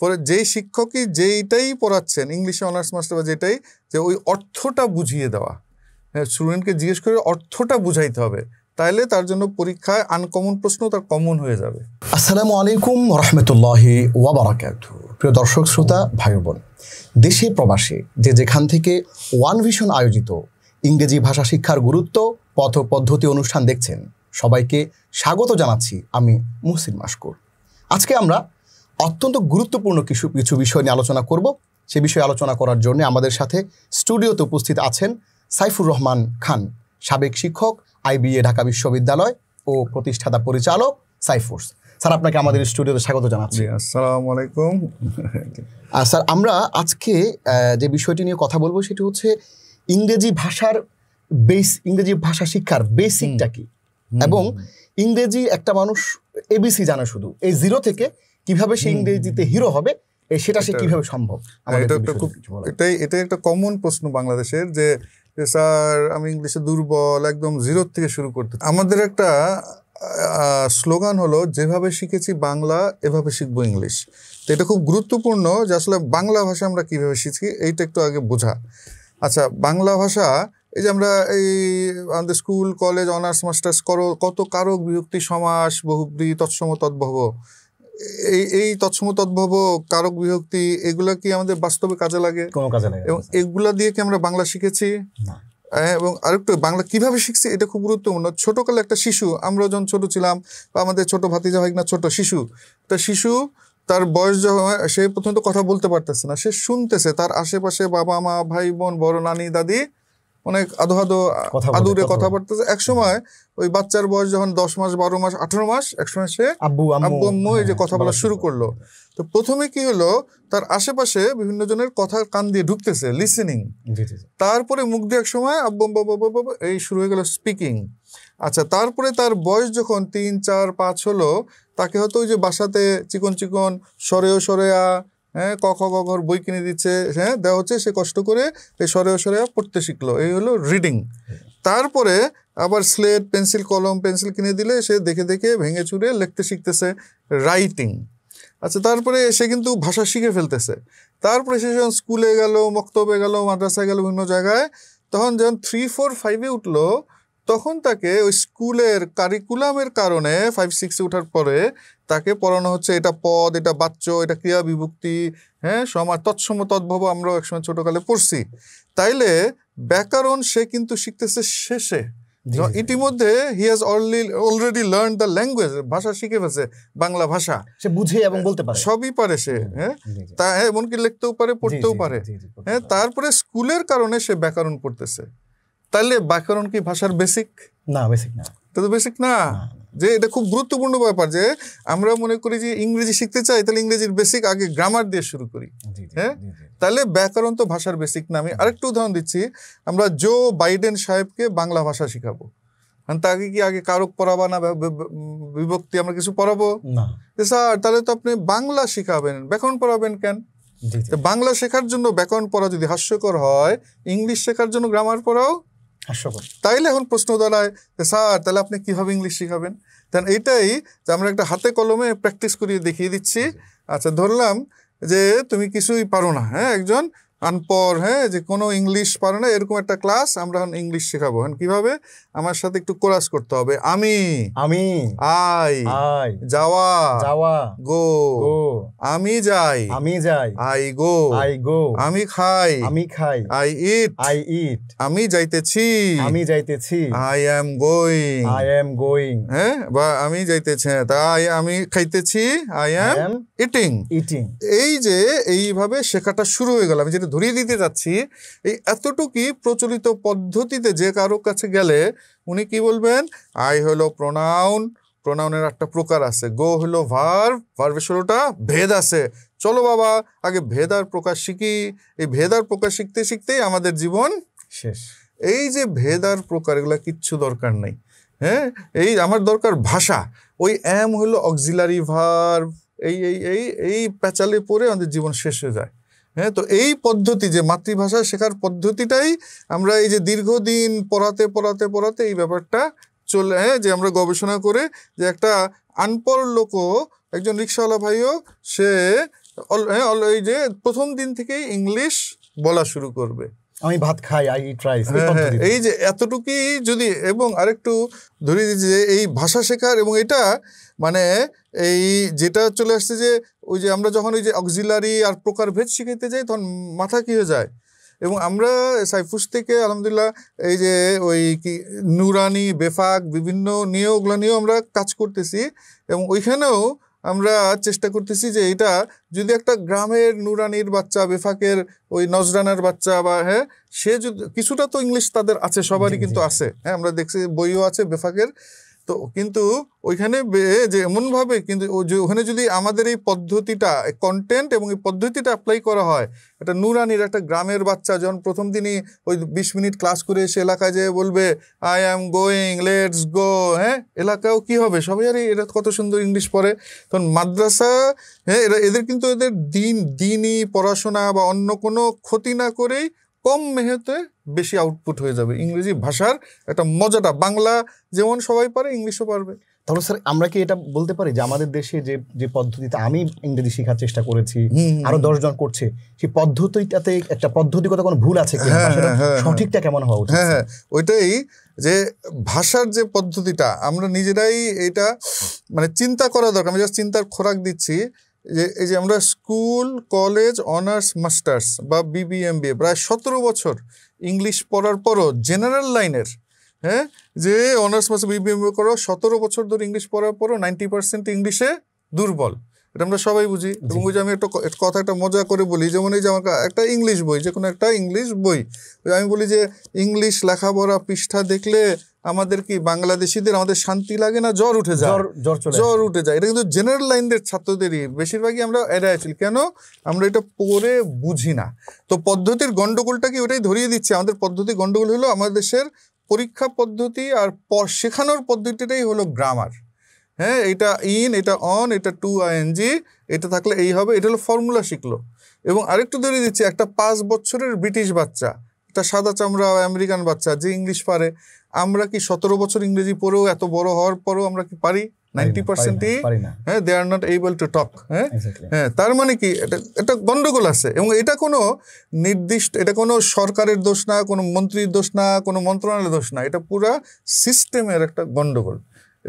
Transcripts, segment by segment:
পরে যেই শিক্ষকই যেইটাই পড়াচ্ছেন ইংলিশে অনার্স মাস্টার বা যেটাই যে ওই অর্থটা বুঝিয়ে দেওয়া হ্যাঁ স্টুডেন্টকে জিজ্ঞেস করে অর্থটা বুঝাইতে হবে তাহলে তার জন্য পরীক্ষায় আনকমন প্রশ্ন তার কমন হয়ে যাবে আসসালামু আলাইকুম রহমতুল্লাহি ওয়াবারাকাত প্রিয় দর্শক শ্রোতা ভাই বোন দেশে প্রবাসে যে যেখান থেকে ওয়ান ভিশন আয়োজিত ইংরেজি ভাষা শিক্ষার গুরুত্ব পথ পদ্ধতি অনুষ্ঠান দেখছেন সবাইকে স্বাগত জানাচ্ছি আমি মুসিন মাসকুর আজকে আমরা অত্যন্ত গুরুত্বপূর্ণ কিছু কিছু বিষয় নিয়ে আলোচনা করব সে বিষয়ে আলোচনা করার জন্য আমাদের সাথে স্টুডিওতে উপস্থিত আছেন সাইফুর রহমান খান সাবেক শিক্ষক আইবিএ ঢাকা বিশ্ববিদ্যালয় ও প্রতিষ্ঠাতা পরিচালক সাইফুর্স স্যার আপনাকে আমাদের স্টুডিওতে স্বাগত জানাচ্ছি আসসালাম আলাইকুম স্যার আমরা আজকে যে বিষয়টি নিয়ে কথা বলবো সেটি হচ্ছে ইংরেজি ভাষার বেস ইংরেজি ভাষা শিক্ষার বেসিকটা কি এবং ইংরেজি একটা মানুষ এবিসি জানে শুধু এই জিরো থেকে কিভাবে সে ইংরেজিতে হিরো হবে সেটা সে কিভাবে সম্ভব এটাই এটাই একটা কমন প্রশ্ন বাংলাদেশের যে স্যার আমি ইংলিশে দুর্বল একদম জিরো থেকে শুরু করতে আমাদের একটা স্লোগান হলো যেভাবে শিখেছি বাংলা এভাবে শিখবো ইংলিশ তো এটা খুব গুরুত্বপূর্ণ যে আসলে বাংলা ভাষা আমরা কীভাবে শিখছি এইটা একটু আগে বোঝা আচ্ছা বাংলা ভাষা এই যে আমরা এই আমাদের স্কুল কলেজ অনার্স মাস্টার্স করো কত কারক বিভক্তি সমাস বহুব্রী তৎসম তদ্ভব এই এই তৎসম তদ্ভব কারক বিভক্তি এগুলা কি আমাদের বাস্তবে কাজে লাগে কোনো কাজে লাগে এবং এগুলা দিয়ে কি আমরা বাংলা শিখেছি হ্যাঁ, এবং আরেকটু বাংলা কিভাবে শিখছি এটা খুব গুরুত্বপূর্ণ ছোটকালে একটা শিশু আমরা যখন ছোট ছিলাম বা আমাদের ছোট ভাতিজা হয় না ছোট শিশু তা শিশু তার বয়স যখন সে প্রথমত কথা বলতে পারতেছে না সে শুনতেছে তার আশেপাশে বাবা মা ভাই বোন বড় নানি দাদি অনেক আধো আধো আদুরে কথা বলতেছে এক সময় ওই বাচ্চার বয়স যখন দশ মাস বারো মাস আঠারো মাস এক সময় সে আব্বু আম্মু এই যে হ্যাঁ, কথা বলা শুরু করলো তো প্রথমে কি হলো তার আশেপাশে বিভিন্ন জনের কথা কান দিয়ে ঢুকতেছে লিসেনিং তারপরে মুখ দিয়ে এক সময় আব্বু বাবা এই শুরু হয়ে গেল স্পিকিং আচ্ছা তারপরে তার বয়স যখন তিন চার পাঁচ হলো তাকে হয়তো ওই যে বাসাতে চিকন চিকন সরেও সরেয়া হ্যাঁ ক খ খর বই কিনে দিচ্ছে হ্যাঁ দেওয়া হচ্ছে সে কষ্ট করে এ সরে সরে পড়তে শিখলো এই হলো রিডিং তারপরে আবার স্লেট পেন্সিল কলম পেন্সিল কিনে দিলে সে দেখে দেখে ভেঙে চুরে লিখতে শিখতেছে রাইটিং আচ্ছা তারপরে সে কিন্তু ভাষা শিখে ফেলতেছে তারপরে সে যখন স্কুলে গেল মক্তবে গেল মাদ্রাসায় গেল বিভিন্ন জায়গায় তখন যখন থ্রি ফোর ফাইভে উঠলো তখন তাকে ওই স্কুলের কারিকুলামের কারণে ফাইভ সিক্সে ওঠার পরে তাকে পড়ানো হচ্ছে এটা পদ এটা বাচ্চ এটা ক্রিয়া বিভক্তি হ্যাঁ সমাজ তৎসম তদ্ভব আমরাও একসময় ছোটোকালে পড়ছি তাইলে ব্যাকরণ সে কিন্তু শিখতেছে শেষে ইতিমধ্যে he has already already learn the language ভাষা শিখে ফেলছে বাংলা ভাষা সে বুঝে এবং বলতে পারে সবই পারে সে হ্যাঁ, হ্যাঁ। তা হ্যাঁ, এমনকি লিখতেও পারে পড়তেও পারে হ্যাঁ তারপরে স্কুলের কারণে সে ব্যাকরণ পড়তেছে তাহলে ব্যাকরণ কি ভাষার বেসিক না বেসিক না তো বেসিক না যে এটা খুব গুরুত্বপূর্ণ ব্যাপার যে আমরা মনে করি যে ইংরেজি শিখতে চাই তাহলে ইংরেজির বেসিক আগে গ্রামার দিয়ে শুরু করি হ্যাঁ তাহলে ব্যাকরণ তো ভাষার বেসিক না আমি আরেকটু উদাহরণ দিচ্ছি আমরা জো বাইডেন সাহেবকে বাংলা ভাষা শেখাবো তাকে কি আগে কারক পড়াবা না বিভক্তি আমরা কিছু পড়াবো না স্যার তাহলে তো আপনি বাংলা শিখাবেন ব্যাকরণ পড়াবেন কেন বাংলা শেখার জন্য ব্যাকরণ পড়া যদি হাস্যকর হয় ইংলিশ শেখার জন্য গ্রামার পড়াও তাইলে এখন প্রশ্ন দাঁড়ায় স্যার তাহলে আপনি কিভাবে ইংলিশ শিখাবেন দেন এটাই যে আমরা একটা হাতে কলমে প্র্যাকটিস করিয়ে দেখিয়ে দিচ্ছি আচ্ছা ধরলাম যে তুমি কিছুই পারো না হ্যাঁ একজন আনপর হ্যাঁ যে কোনো ইংলিশ পারে না এরকম একটা ক্লাস আমরা এখন ইংলিশ শেখাবো হ্যাঁ কিভাবে আমার সাথে একটু কোরাস করতে হবে আমি আমি আই আই যাওয়া যাওয়া গো গো আমি যাই আমি যাই আই গো আই গো আমি খাই আমি খাই আই ইট আই ইট আমি যাইতেছি আমি যাইতেছি I am going I am going হ্যাঁ বা আমি যাইতেছি হ্যাঁ, তাই আমি খাইতেছি আই এম ইটিং ইটিং এই যে এইভাবে শেখাটা শুরু হয়ে গেল আমি যেটা ধরিয়ে দিতে যাচ্ছি এই এতটুকুই প্রচলিত পদ্ধতিতে যে কারোর কাছে গেলে উনি কি বলবেন আই হলো প্রোনাউন প্রোনাউনের একটা প্রকার আছে গো হলো ভার্ভ ভার্ভের ষোলোটা ভেদ আছে চলো বাবা আগে ভেদার প্রকাশ শিখি এই ভেদার প্রকাশ শিখতে শিখতেই আমাদের জীবন শেষ এই যে ভেদার প্রকার এগুলো কিচ্ছু দরকার নেই হ্যাঁ এই আমার দরকার ভাষা ওই অ্যাম হলো অক্সিলারি ভার্ভ এই এই এই এই প্যাচালে পরে আমাদের জীবন শেষ হয়ে যায় হ্যাঁ তো এই পদ্ধতি যে মাতৃভাষা শেখার পদ্ধতিটাই আমরা এই যে দীর্ঘদিন পড়াতে পড়াতে পড়াতে এই ব্যাপারটা চলে হ্যাঁ যে আমরা গবেষণা করে যে একটা আনপড় লোকও একজন রিক্সাওয়ালা ভাইও সে হ্যাঁ, এই যে প্রথম দিন থেকেই ইংলিশ বলা শুরু করবে আমি ভাত খাই আই ইট রাইস এই যে এতটুকুই যদি এবং আরেকটু ধরে দিচ্ছি যে এই ভাষা শেখার এবং এটা মানে এই যেটা চলে আসছে যে ওই যে আমরা যখন ওই যে অক্সিলারি আর প্রকার ভেদ শিখাইতে যাই তখন মাথা কী হয়ে যায় এবং আমরা সাইফুস থেকে আলহামদুলিল্লাহ এই যে ওই কি নুরানি বেফাক বিভিন্ন নিয়ে ওগুলো নিয়েও আমরা কাজ করতেছি এবং ওইখানেও আমরা চেষ্টা করতেছি যে এটা যদি একটা গ্রামের নুরানির বাচ্চা বেফাকের ওই নজরানার বাচ্চা বা হ্যাঁ সে যদি কিছুটা তো ইংলিশ তাদের আছে সবারই কিন্তু আছে হ্যাঁ আমরা দেখছি বইও আছে বেফাকের তো কিন্তু ওইখানে যে এমনভাবে কিন্তু ওখানে যদি আমাদের এই পদ্ধতিটা কন্টেন্ট এবং এই পদ্ধতিটা অ্যাপ্লাই করা হয় একটা নুরানির একটা গ্রামের বাচ্চা যখন প্রথম দিনই ওই বিশ মিনিট ক্লাস করে এসে এলাকায় যেয়ে বলবে I am going let's go হ্যাঁ এলাকাও কি হবে সবাই আর এরা কত সুন্দর ইংলিশ পড়ে তখন মাদ্রাসা হ্যাঁ এরা এদের কিন্তু এদের দিন দিনই পড়াশোনা বা অন্য কোনো ক্ষতি না করেই কম মেহেতে বেশি আউটপুট হয়ে যাবে ইংরেজি ভাষার একটা মজাটা বাংলা যেমন সবাই পারে ইংলিশও পারবে তাহলে স্যার আমরা কি এটা বলতে পারি যে আমাদের দেশে যে যে পদ্ধতিতে আমি ইংরেজি শেখার চেষ্টা করেছি আরো দশজন করছে সেই পদ্ধতিটাতে একটা পদ্ধতিগত কোনো ভুল আছে হ্যাঁ, হ্যাঁ, হ্যাঁ। সঠিকটা কেমন হওয়া উচিত হ্যাঁ ওইটাই যে ভাষার যে পদ্ধতিটা আমরা নিজেরাই এটা মানে চিন্তা করা দরকার আমি জাস্ট চিন্তার খোরাক দিচ্ছি যে এই যে আমরা স্কুল কলেজ অনার্স মাস্টার্স বা এ প্রায় সতেরো বছর ইংলিশ পড়ার পরও জেনারেল লাইনের হ্যাঁ যে অনার্স মাস্টার এ করো সতেরো বছর ধরে ইংলিশ পড়ার পরও নাইনটি পার্সেন্ট ইংলিশে দুর্বল এটা আমরা সবাই বুঝি এবং ওই যে আমি একটা কথা একটা মজা করে বলি যেমন এই যে আমার একটা ইংলিশ বই যে কোনো একটা ইংলিশ বই আমি বলি যে ইংলিশ লেখাপড়া পৃষ্ঠা দেখলে আমাদের কি বাংলাদেশিদের আমাদের শান্তি লাগে না জ্বর উঠে যায় জ্বর উঠে যায় এটা কিন্তু জেনারেল লাইনদের ছাত্রদেরই বেশিরভাগই আমরা এড়াই কেন আমরা এটা পড়ে বুঝি না তো পদ্ধতির গণ্ডগোলটা কি ওটাই ধরিয়ে দিচ্ছে আমাদের পদ্ধতি গণ্ডগোল হলো আমাদের দেশের পরীক্ষা পদ্ধতি আর শেখানোর পদ্ধতিটাই হলো গ্রামার হ্যাঁ এটা ইন এটা অন এটা টু আইএনজি এটা থাকলে এই হবে এটা হলো ফর্মুলা শিখলো এবং আরেকটু ধরিয়ে দিচ্ছে একটা পাঁচ বছরের ব্রিটিশ বাচ্চা একটা সাদা চামড়া আমেরিকান বাচ্চা যে ইংলিশ পারে আমরা কি সতেরো বছর ইংরেজি পড়েও এত বড় হওয়ার পরেও আমরা কি পারি নাইনটি পার্সেন্টই হ্যাঁ they are not able to talk হ্যাঁ হ্যাঁ তার মানে কি এটা এটা গন্ডগোল আছে এবং এটা কোনো নির্দিষ্ট এটা কোনো সরকারের দোষ না কোনো মন্ত্রীর দোষ না কোনো মন্ত্রণালয়ের দোষ না এটা পুরা সিস্টেমের একটা গন্ডগোল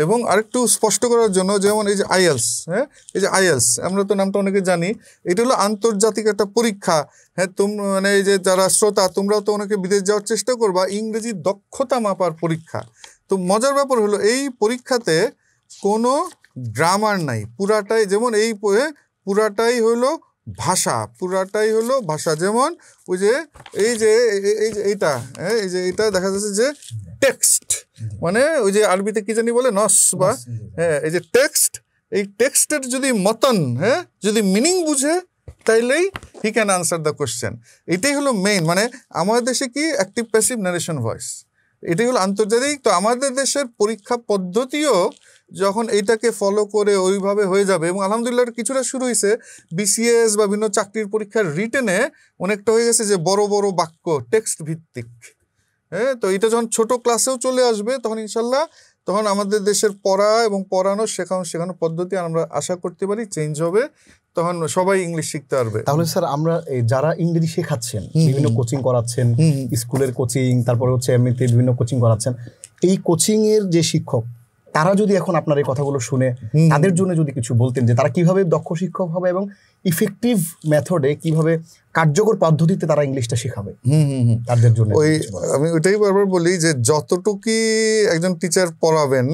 এবং আরেকটু স্পষ্ট করার জন্য যেমন এই যে আইএলস হ্যাঁ এই যে আইএলস আমরা তো নামটা অনেকে জানি এটা হলো আন্তর্জাতিক একটা পরীক্ষা হ্যাঁ তুম মানে এই যে যারা শ্রোতা তোমরাও তো অনেকে বিদেশ যাওয়ার চেষ্টা করবা ইংরেজি দক্ষতা মাপার পরীক্ষা তো মজার ব্যাপার হলো এই পরীক্ষাতে কোনো গ্রামার নাই পুরাটাই যেমন এই হ্যাঁ, পুরাটাই হলো ভাষা পুরাটাই হলো ভাষা যেমন ওই যে এই যে এই যে এইটা হ্যাঁ এই যে এটা দেখা যাচ্ছে যে টেক্সট মানে ওই যে আরবিতে কি জানি বলে নস বা হ্যাঁ এই যে টেক্সট এই টেক্সটের যদি মতন হ্যাঁ যদি মিনিং বুঝে তাইলেই he can answer the question এটাই হলো মেইন মানে আমাদের দেশে কি অ্যাক্টিভ প্যাসিভ নারেশন ভয়েস এটাই হলো আন্তর্জাতিক তো আমাদের দেশের পরীক্ষা পদ্ধতিও যখন এইটাকে ফলো করে ওইভাবে হয়ে যাবে এবং আলহামদুলিল্লাহ কিছুটা শুরু হয়েছে বিসিএস বা বিভিন্ন চাকরির পরীক্ষার রিটেনে অনেকটা হয়ে গেছে যে বড় বড় বাক্য টেক্সট ভিত্তিক হ্যাঁ তো এটা যখন ছোট ক্লাসেও চলে আসবে তখন ইনশাল্লাহ তখন আমাদের দেশের পড়া এবং পড়ানো শেখানো শেখানো পদ্ধতি আমরা আশা করতে পারি চেঞ্জ হবে তখন সবাই ইংলিশ শিখতে পারবে তাহলে স্যার আমরা যারা ইংরেজি শেখাচ্ছেন বিভিন্ন কোচিং করাচ্ছেন স্কুলের কোচিং তারপরে হচ্ছে এমনিতে বিভিন্ন কোচিং করাচ্ছেন এই কোচিংয়ের যে শিক্ষক তারা যদি এখন আপনার এই কথাগুলো শুনে তাদের জন্য যদি কিছু বলতেন যে তারা কিভাবে দক্ষ শিক্ষক হবে এবং ইফেক্টিভ মেথডে কিভাবে কার্যকর পদ্ধতিতে তারা ইংলিশটা শেখাবে তাদের জন্য ওই আমি ওইটাই বারবার বলি যে যতটুকুই একজন টিচার পড়াবেন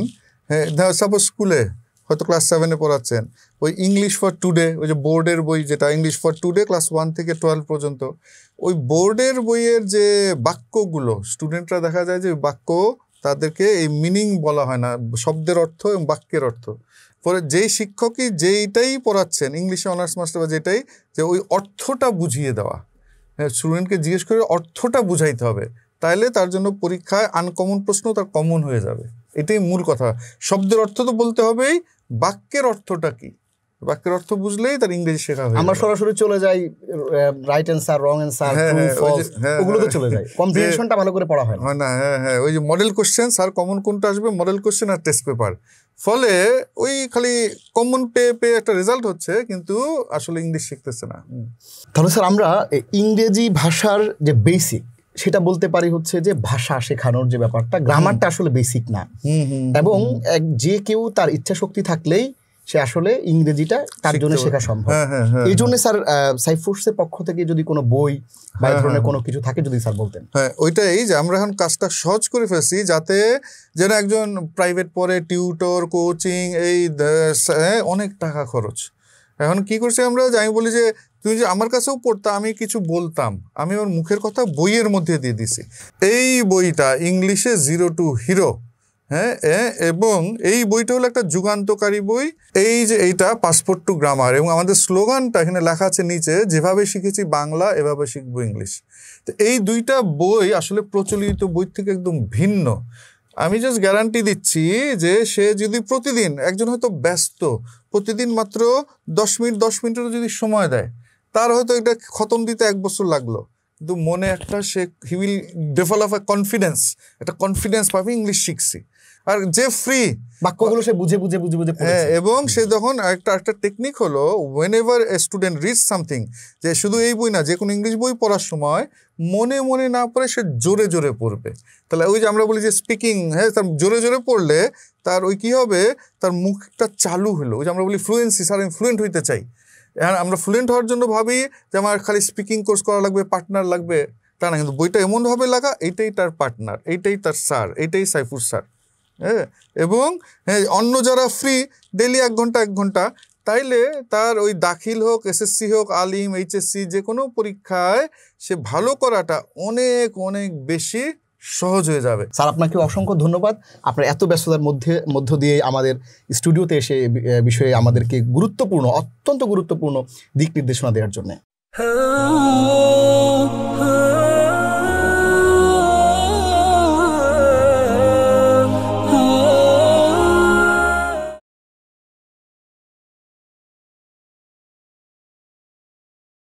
হ্যাঁ সাপোজ স্কুলে হয়তো ক্লাস সেভেনে পড়াচ্ছেন ওই ইংলিশ ফর টুডে ওই যে বোর্ডের বই যেটা English for today class one থেকে টুয়েলভ পর্যন্ত ওই বোর্ডের বইয়ের যে বাক্যগুলো স্টুডেন্টরা দেখা যায় যে বাক্য তাদেরকে এই মিনিং বলা হয় না শব্দের অর্থ এবং বাক্যের অর্থ পরে যেই শিক্ষকই যেইটাই পড়াচ্ছেন ইংলিশে অনার্স মাস্টার বা যেটাই যে ওই অর্থটা বুঝিয়ে দেওয়া হ্যাঁ স্টুডেন্টকে জিজ্ঞেস করে অর্থটা বুঝাইতে হবে তাইলে তার জন্য পরীক্ষায় আনকমন প্রশ্ন তার কমন হয়ে যাবে এটাই মূল কথা শব্দের অর্থ তো বলতে হবেই বাক্যের অর্থটা কী বাক্যের অর্থ বুঝলেই তার ইংরেজি শেখা হয় আমরা সরাসরি চলে যাই রাইট অ্যান্সার রং অ্যান্সার চলে হ্যাঁ, ভালো করে পড়া হয় হ্যাঁ হ্যাঁ ওই যে মডেল কোশ্চেন স্যার কমন কোনটা আসবে মডেল কোশ্চেন আর টেস্ট পেপার ফলে ওই খালি কমন পেয়ে পেয়ে একটা রেজাল্ট হচ্ছে কিন্তু আসলে ইংলিশ শিখতেছে না তাহলে স্যার আমরা ইংরেজি ভাষার যে বেসিক সেটা বলতে পারি হচ্ছে যে ভাষা শেখানোর যে ব্যাপারটা গ্রামারটা আসলে বেসিক না এবং যে কেউ তার ইচ্ছা শক্তি থাকলেই সে আসলে ইংরেজিটা তার জন্য শেখা সম্ভব হ্যাঁ, হ্যাঁ, হ্যাঁ, এই জন্য স্যার সাইফোর্সের পক্ষ থেকে যদি কোনো বই বা ধরনের কোনো কিছু থাকে যদি স্যার বলতেন হ্যাঁ ওইটাই যে আমরা এখন কাজটা সহজ করে ফেলছি যাতে যেন একজন প্রাইভেট পরে টিউটর কোচিং এই অনেক টাকা খরচ এখন কি করছি আমরা আমি বলি যে তুমি যে আমার কাছেও পড়তা আমি কিছু বলতাম আমি আমার মুখের কথা বইয়ের মধ্যে দিয়ে দিছি এই বইটা ইংলিশে জিরো টু হিরো হ্যাঁ এবং এই বইটা হলো একটা যুগান্তকারী বই এই যে এইটা পাসপোর্ট টু গ্রামার এবং আমাদের স্লোগানটা এখানে লেখা আছে নিচে যেভাবে শিখেছি বাংলা এভাবে শিখবো ইংলিশ তো এই দুইটা বই আসলে প্রচলিত বই থেকে একদম ভিন্ন আমি জাস্ট গ্যারান্টি দিচ্ছি যে সে যদি প্রতিদিন একজন হয়তো ব্যস্ত প্রতিদিন মাত্র দশ মিনিট দশ মিনিটেরও যদি সময় দেয় তার হয়তো এটা খতম দিতে এক বছর লাগলো কিন্তু মনে একটা সে he will develop a confidence একটা কনফিডেন্স পাবে ইংলিশ শিখছি আর যে ফ্রি বাক্যগুলো সে বুঝে বুঝে বুঝে বুঝে হ্যাঁ এবং সে যখন একটা একটা টেকনিক হলো whenever a student reach something যে শুধু এই বই না যে কোনো ইংলিশ বই পড়ার সময় মনে মনে না পড়ে সে জোরে জোরে পড়বে তাহলে ওই যে আমরা বলি যে স্পিকিং হ্যাঁ তার জোরে জোরে পড়লে তার ওই কী হবে তার মুখটা চালু হলো ওই যে আমরা বলি ফ্লুয়েন্সি স্যার আমি ফ্লুয়েন্ট হইতে চাই হ্যাঁ, আমরা ফ্লুয়েন্ট হওয়ার জন্য ভাবি যে আমার খালি স্পিকিং কোর্স করা লাগবে পার্টনার লাগবে তা না কিন্তু বইটা এমনভাবে লাগা এইটাই তার পার্টনার এইটাই তার স্যার এইটাই সাইফুর স্যার হ্যাঁ এবং হ্যাঁ, অন্য যারা ফ্রি ডেলি এক ঘন্টা এক ঘন্টা তাইলে তার ওই দাখিল হোক এসএসসি হোক আলিম এইচএসসি যে কোনো পরীক্ষায় সে ভালো করাটা অনেক অনেক বেশি সহজ হয়ে যাবে স্যার আপনাকে অসংখ্য ধন্যবাদ আপনার এত ব্যস্ততার মধ্যে মধ্য দিয়ে আমাদের স্টুডিওতে এসে বিষয়ে আমাদেরকে গুরুত্বপূর্ণ অত্যন্ত গুরুত্বপূর্ণ দিক নির্দেশনা দেওয়ার জন্য হ্যাঁ,